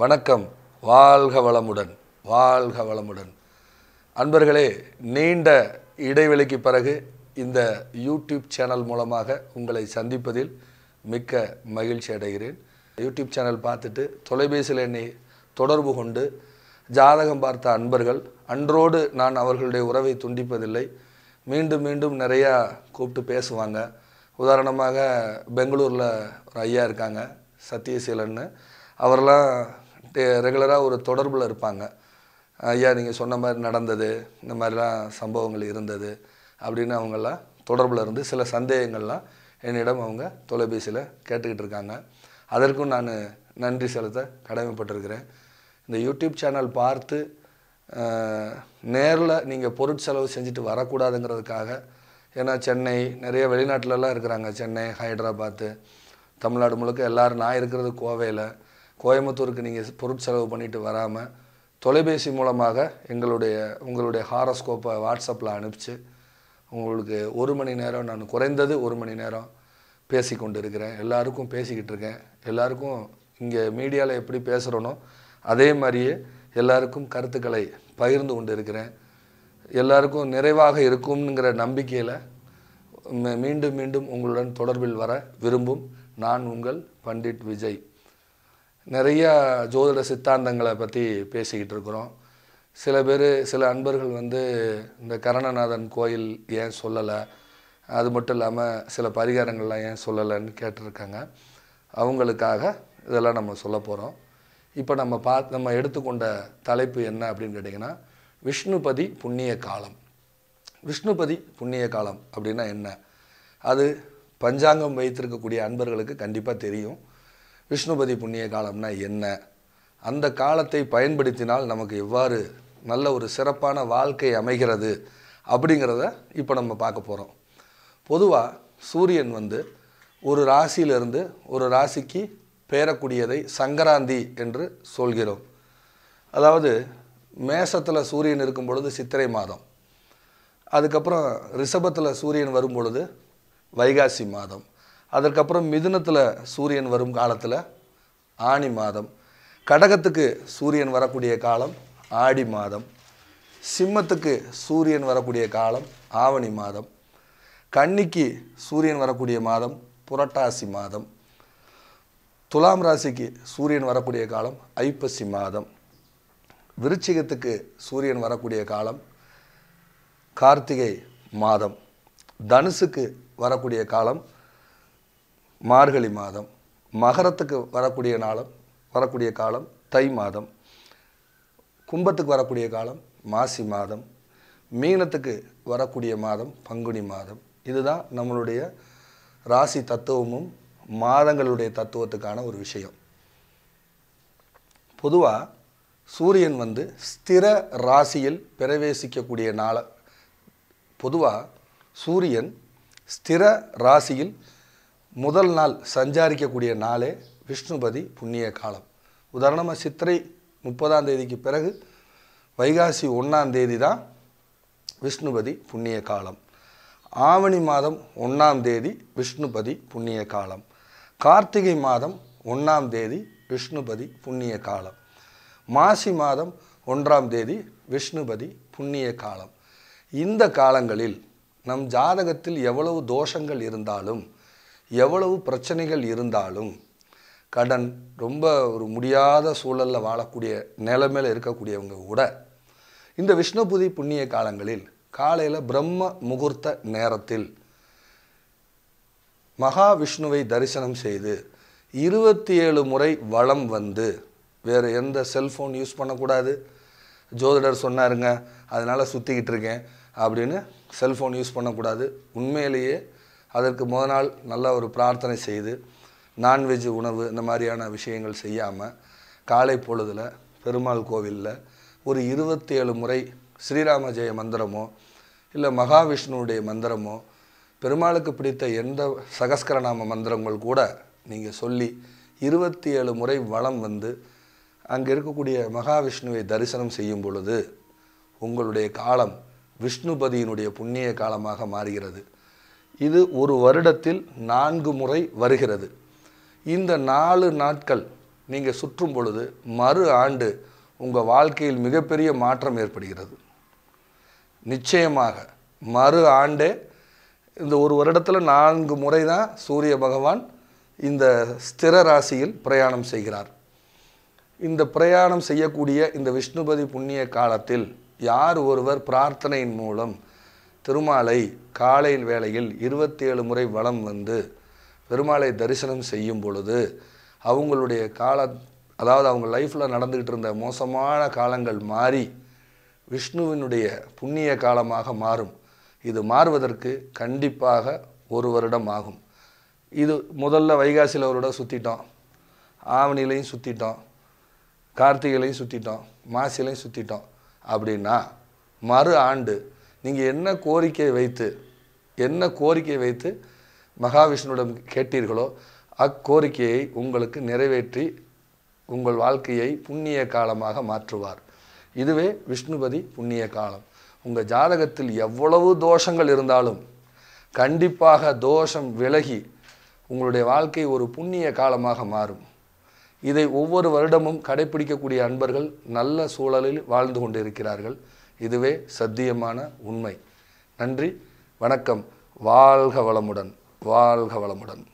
வணக்கம் வாழ்க வளமுடன் வாழ்க வளமுடன் அன்பர்களே நீண்ட இடைவெளிக்கு பிறகு இந்த யூடியூப் சேனல் மூலமாக உங்களை சந்திப்பதில் மிக்க மகிழ்ச்சி அடைகிறேன் யூடியூப் சேனல் பார்த்துட்டு தொலைபேசியில் என்னை தொடர்பு கொண்டு ஜாதகம் பார்த்த அன்பர்கள் அன்றோடு நான் அவர்களுடைய உறவை துண்டிப்பதில்லை மீண்டும் மீண்டும் நிறையா கூப்பிட்டு பேசுவாங்க உதாரணமாக பெங்களூரில் ஒரு ஐயா இருக்காங்க சத்தியசீலன்னு அவரெல்லாம் ரெகுலராக ஒரு தொடர்பில் இருப்பாங்க ஐயா நீங்கள் சொன்ன மாதிரி நடந்தது இந்த மாதிரிலாம் சம்பவங்கள் இருந்தது அப்படின்னு அவங்கெல்லாம் தொடர்பில் இருந்து சில சந்தேகங்கள்லாம் என்னிடம் அவங்க தொலைபேசியில் கேட்டுக்கிட்டு இருக்காங்க அதற்கும் நான் நன்றி செலுத்த கடமைப்பட்டிருக்கிறேன் இந்த யூடியூப் சேனல் பார்த்து நேரில் நீங்கள் பொருட்செலவு செஞ்சுட்டு வரக்கூடாதுங்கிறதுக்காக ஏன்னா சென்னை நிறைய வெளிநாட்டிலலாம் இருக்கிறாங்க சென்னை ஹைதராபாத்து தமிழ்நாடு முழுக்க எல்லோரும் நான் இருக்கிறது கோவையில் கோயம்புத்தூருக்கு நீங்கள் பொருட்செலவு பண்ணிட்டு வராமல் தொலைபேசி மூலமாக எங்களுடைய உங்களுடைய ஹாரஸ்கோப்பை வாட்ஸ்அப்பில் அனுப்பிச்சு உங்களுக்கு ஒரு மணி நேரம் நான் குறைந்தது ஒரு மணி நேரம் பேசி கொண்டு இருக்கிறேன் எல்லாருக்கும் பேசிக்கிட்டு இருக்கேன் எல்லாருக்கும் இங்கே மீடியாவில் எப்படி பேசுகிறோனோ அதே மாதிரியே எல்லாருக்கும் கருத்துக்களை பகிர்ந்து கொண்டு இருக்கிறேன் எல்லாருக்கும் நிறைவாக இருக்கும்ங்கிற நம்பிக்கையில் மீண்டும் மீண்டும் உங்களுடன் தொடர்பில் வர விரும்பும் நான் உங்கள் பண்டிட் விஜய் நிறையா ஜோதிட சித்தாந்தங்களை பற்றி பேசிக்கிட்டு இருக்கிறோம் சில பேர் சில அன்பர்கள் வந்து இந்த கரணநாதன் கோயில் ஏன் சொல்லலை அது மட்டும் இல்லாமல் சில பரிகாரங்கள்லாம் ஏன் சொல்லலைன்னு கேட்டிருக்காங்க அவங்களுக்காக இதெல்லாம் நம்ம சொல்ல போகிறோம் இப்போ நம்ம பா நம்ம எடுத்துக்கொண்ட தலைப்பு என்ன அப்படின்னு கேட்டிங்கன்னா விஷ்ணுபதி புண்ணிய காலம் விஷ்ணுபதி புண்ணிய காலம் அப்படின்னா என்ன அது பஞ்சாங்கம் வைத்திருக்கக்கூடிய அன்பர்களுக்கு கண்டிப்பாக தெரியும் விஷ்ணுபதி புண்ணிய காலம்னா என்ன அந்த காலத்தை பயன்படுத்தினால் நமக்கு எவ்வாறு நல்ல ஒரு சிறப்பான வாழ்க்கை அமைகிறது அப்படிங்கிறத இப்போ நம்ம பார்க்க போகிறோம் பொதுவாக சூரியன் வந்து ஒரு ராசியிலிருந்து ஒரு ராசிக்கு பெயரக்கூடியதை சங்கராந்தி என்று சொல்கிறோம் அதாவது மேசத்தில் சூரியன் இருக்கும் பொழுது சித்திரை மாதம் அதுக்கப்புறம் ரிஷபத்தில் சூரியன் வரும் பொழுது வைகாசி மாதம் அதற்கப்புறம் மிதுனத்தில் சூரியன் வரும் காலத்தில் ஆணி மாதம் கடகத்துக்கு சூரியன் வரக்கூடிய காலம் ஆடி மாதம் சிம்மத்துக்கு சூரியன் வரக்கூடிய காலம் ஆவணி மாதம் கன்னிக்கு சூரியன் வரக்கூடிய மாதம் புரட்டாசி மாதம் துலாம் ராசிக்கு சூரியன் வரக்கூடிய காலம் ஐப்பசி மாதம் விருச்சிகத்துக்கு சூரியன் வரக்கூடிய காலம் கார்த்திகை மாதம் தனுசுக்கு வரக்கூடிய காலம் மார்கழி மாதம் மகரத்துக்கு வரக்கூடிய நாளம் வரக்கூடிய காலம் தை மாதம் கும்பத்துக்கு வரக்கூடிய காலம் மாசி மாதம் மீனத்துக்கு வரக்கூடிய மாதம் பங்குனி மாதம் இதுதான் நம்மளுடைய ராசி தத்துவமும் மாதங்களுடைய தத்துவத்துக்கான ஒரு விஷயம் பொதுவாக சூரியன் வந்து ஸ்திர ராசியில் பிரவேசிக்கக்கூடிய நாளை பொதுவாக சூரியன் ஸ்திர ராசியில் முதல் நாள் சஞ்சாரிக்கக்கூடிய நாளே விஷ்ணுபதி புண்ணிய காலம் உதாரணமாக சித்திரை முப்பதாம் தேதிக்கு பிறகு வைகாசி ஒன்றாம் தேதி தான் விஷ்ணுபதி புண்ணிய காலம் ஆவணி மாதம் ஒன்றாம் தேதி விஷ்ணுபதி புண்ணிய காலம் கார்த்திகை மாதம் ஒன்றாம் தேதி விஷ்ணுபதி புண்ணிய காலம் மாசி மாதம் ஒன்றாம் தேதி விஷ்ணுபதி புண்ணிய காலம் இந்த காலங்களில் நம் ஜாதகத்தில் எவ்வளவு தோஷங்கள் இருந்தாலும் எவ்வளவு பிரச்சனைகள் இருந்தாலும் கடன் ரொம்ப ஒரு முடியாத சூழலில் வாழக்கூடிய மேலே இருக்கக்கூடியவங்க கூட இந்த விஷ்ணுபுதி புண்ணிய காலங்களில் காலையில் பிரம்ம முகூர்த்த நேரத்தில் மகாவிஷ்ணுவை தரிசனம் செய்து இருபத்தி ஏழு முறை வளம் வந்து வேறு எந்த செல்ஃபோன் யூஸ் பண்ணக்கூடாது ஜோதிடர் சொன்னாருங்க அதனால் சுற்றிக்கிட்டு இருக்கேன் அப்படின்னு செல்ஃபோன் யூஸ் பண்ணக்கூடாது உண்மையிலேயே அதற்கு முத நாள் நல்லா ஒரு பிரார்த்தனை செய்து நான்வெஜ் உணவு இந்த மாதிரியான விஷயங்கள் செய்யாமல் காலை பொழுதில் பெருமாள் கோவிலில் ஒரு இருபத்தி ஏழு முறை ஸ்ரீராம ஜெய மந்திரமோ இல்லை மகாவிஷ்ணுவுடைய மந்திரமோ பெருமாளுக்கு பிடித்த எந்த சகஸ்கரநாம மந்திரங்கள் கூட நீங்கள் சொல்லி இருபத்தி ஏழு முறை வளம் வந்து அங்கே இருக்கக்கூடிய மகாவிஷ்ணுவை தரிசனம் செய்யும் பொழுது உங்களுடைய காலம் விஷ்ணுபதியினுடைய புண்ணிய காலமாக மாறுகிறது இது ஒரு வருடத்தில் நான்கு முறை வருகிறது இந்த நாலு நாட்கள் நீங்கள் சுற்றும் பொழுது மறு ஆண்டு உங்கள் வாழ்க்கையில் மிகப்பெரிய மாற்றம் ஏற்படுகிறது நிச்சயமாக மறு ஆண்டே இந்த ஒரு வருடத்தில் நான்கு முறை தான் சூரிய பகவான் இந்த ஸ்திர ராசியில் பிரயாணம் செய்கிறார் இந்த பிரயாணம் செய்யக்கூடிய இந்த விஷ்ணுபதி புண்ணிய காலத்தில் யார் ஒருவர் பிரார்த்தனையின் மூலம் திருமாலை காலையில் வேளையில் இருபத்தி ஏழு முறை வளம் வந்து பெருமாளை தரிசனம் செய்யும் பொழுது அவங்களுடைய கால அதாவது அவங்க லைஃப்பில் நடந்துக்கிட்டு இருந்த மோசமான காலங்கள் மாறி விஷ்ணுவினுடைய புண்ணிய காலமாக மாறும் இது மாறுவதற்கு கண்டிப்பாக ஒரு வருடம் ஆகும் இது முதல்ல வைகாசியில் ஒரு சுற்றிட்டோம் ஆவணிலையும் சுற்றிட்டோம் கார்த்திகையிலையும் சுற்றிட்டோம் மாசிலையும் சுற்றிட்டோம் அப்படின்னா மறு ஆண்டு நீங்கள் என்ன கோரிக்கை வைத்து என்ன கோரிக்கை வைத்து மகாவிஷ்ணுவிடம் கேட்டீர்களோ அக்கோரிக்கையை உங்களுக்கு நிறைவேற்றி உங்கள் வாழ்க்கையை புண்ணிய காலமாக மாற்றுவார் இதுவே விஷ்ணுபதி புண்ணிய காலம் உங்கள் ஜாதகத்தில் எவ்வளவு தோஷங்கள் இருந்தாலும் கண்டிப்பாக தோஷம் விலகி உங்களுடைய வாழ்க்கை ஒரு புண்ணிய காலமாக மாறும் இதை ஒவ்வொரு வருடமும் கடைபிடிக்கக்கூடிய அன்பர்கள் நல்ல சூழலில் வாழ்ந்து கொண்டிருக்கிறார்கள் இதுவே சத்தியமான உண்மை நன்றி வணக்கம் வாழ்க வளமுடன் வாழ்க வளமுடன்